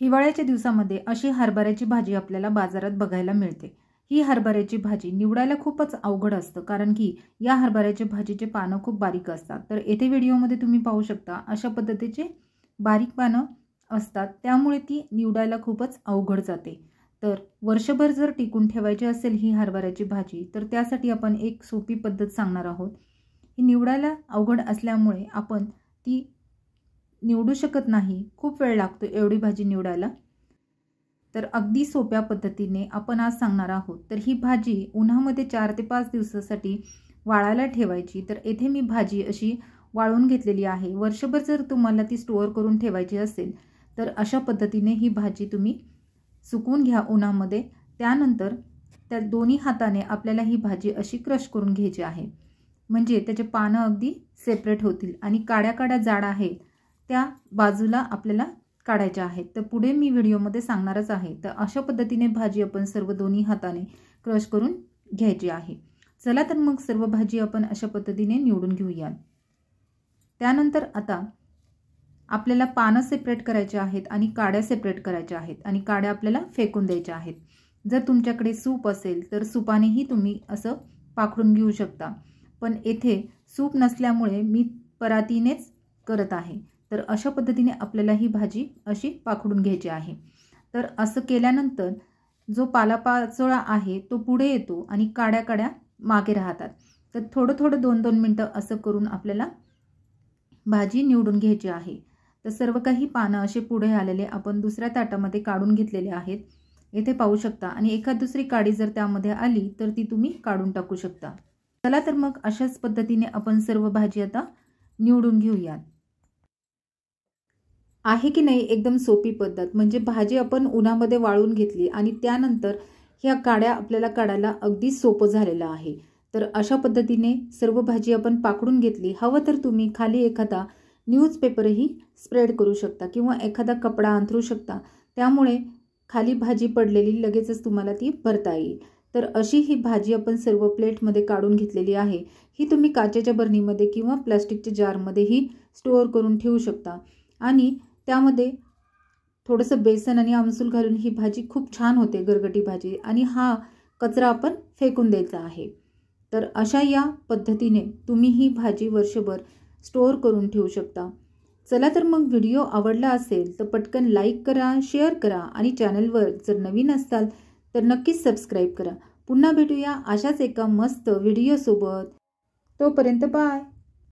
हिवाळ्याच्या दिवसामध्ये अशी हरभऱ्याची भाजी आपल्याला बाजारात बघायला मिळते ही हरभऱ्याची भाजी निवडायला खूपच अवघड असतं कारण की या हरभऱ्याच्या भाजीचे पानं खूप बारीक असतात तर येथे व्हिडिओमध्ये तुम्ही पाहू शकता अशा पद्धतीचे बारीक पानं असतात त्यामुळे ती निवडायला खूपच अवघड जाते तर वर्षभर जर टिकून ठेवायची असेल ही हरभऱ्याची भाजी तर त्यासाठी आपण एक सोपी पद्धत सांगणार आहोत ही निवडायला अवघड असल्यामुळे आपण ती निवडू शकत नाही खूप वेळ लागतो एवढी भाजी निवडायला तर अगदी सोप्या पद्धतीने आपण आज सांगणार आहोत तर ही भाजी उन्हामध्ये चार ते पाच दिवसासाठी वाळायला ठेवायची तर येथे मी भाजी अशी वाळून घेतलेली आहे वर्षभर जर तुम्हाला ती स्टोअर करून ठेवायची असेल तर अशा पद्धतीने ही भाजी तुम्ही सुकून घ्या उन्हामध्ये त्यानंतर त्या दोन्ही हाताने आपल्याला ही भाजी अशी क्रश करून घ्यायची आहे म्हणजे त्याचे पानं अगदी सेपरेट होतील आणि काड्या काड्या जाड आहेत त्या बाजूला आपल्याला काढायच्या आहेत तर पुढे मी व्हिडिओमध्ये सांगणारच आहे तर अशा पद्धतीने भाजी आपण सर्व दोन्ही हाताने क्रश करून घ्यायची आहे चला तर मग सर्व भाजी आपण अशा पद्धतीने निवडून घेऊया त्यानंतर आता आपल्याला पानं सेपरेट करायचे आहेत आणि काड्या सेपरेट करायच्या आहेत आणि काड्या आपल्याला फेकून द्यायच्या आहेत जर तुमच्याकडे सूप असेल तर सूपानेही तुम्ही असं पाखडून घेऊ शकता पण येथे सूप नसल्यामुळे मी परातीनेच करत आहे तर अशा पद्धतीने आपल्याला ही भाजी अशी पाखडून घ्यायची आहे तर असं केल्यानंतर जो पालापाचोळा आहे तो पुढे येतो आणि काड्या काड्या मागे राहतात तर थोडं थोडं दोन दोन मिनटं असं करून आपल्याला भाजी निवडून घ्यायची आहे तर सर्व काही पानं असे पुढे आलेले आपण दुसऱ्या ताटामध्ये काढून घेतलेले आहेत येथे पाहू शकता आणि एखाद दुसरी काडी जर त्यामध्ये आली तर ती तुम्ही काढून टाकू शकता चला तर मग अशाच पद्धतीने आपण सर्व भाजी आता निवडून घेऊयात आहे की नाही एकदम सोपी पद्धत म्हणजे भाजी आपण उन्हामध्ये वाळून घेतली आणि त्यानंतर ह्या काड्या आपल्याला काढायला अगदी सोपं झालेलं आहे तर अशा पद्धतीने सर्व भाजी आपण पाकडून घेतली हवं तर तुम्ही खाली एखादा न्यूजपेपरही स्प्रेड करू शकता किंवा एखादा कपडा अंथरू शकता त्यामुळे खाली भाजी पडलेली लगेचच तुम्हाला ती भरता येईल तर अशी ही भाजी आपण सर्व प्लेटमध्ये काढून घेतलेली आहे ही तुम्ही काचेच्या बरणीमध्ये किंवा प्लॅस्टिकच्या जारमध्येही स्टोअर करून ठेवू शकता आणि त्यामध्ये थोडंसं बेसन आणि आमसूल घालून ही भाजी खूप छान होते गरगटी भाजी आणि हा कचरा आपण फेकून द्यायचा आहे तर अशा या पद्धतीने तुम्ही ही भाजी वर्षभर स्टोअर करून ठेवू शकता चला तर मग व्हिडिओ आवडला असेल तर पटकन लाईक करा शेअर करा आणि चॅनलवर जर नवीन असाल तर नक्कीच सबस्क्राईब करा पुन्हा भेटूया अशाच एका मस्त व्हिडिओसोबत तोपर्यंत बाय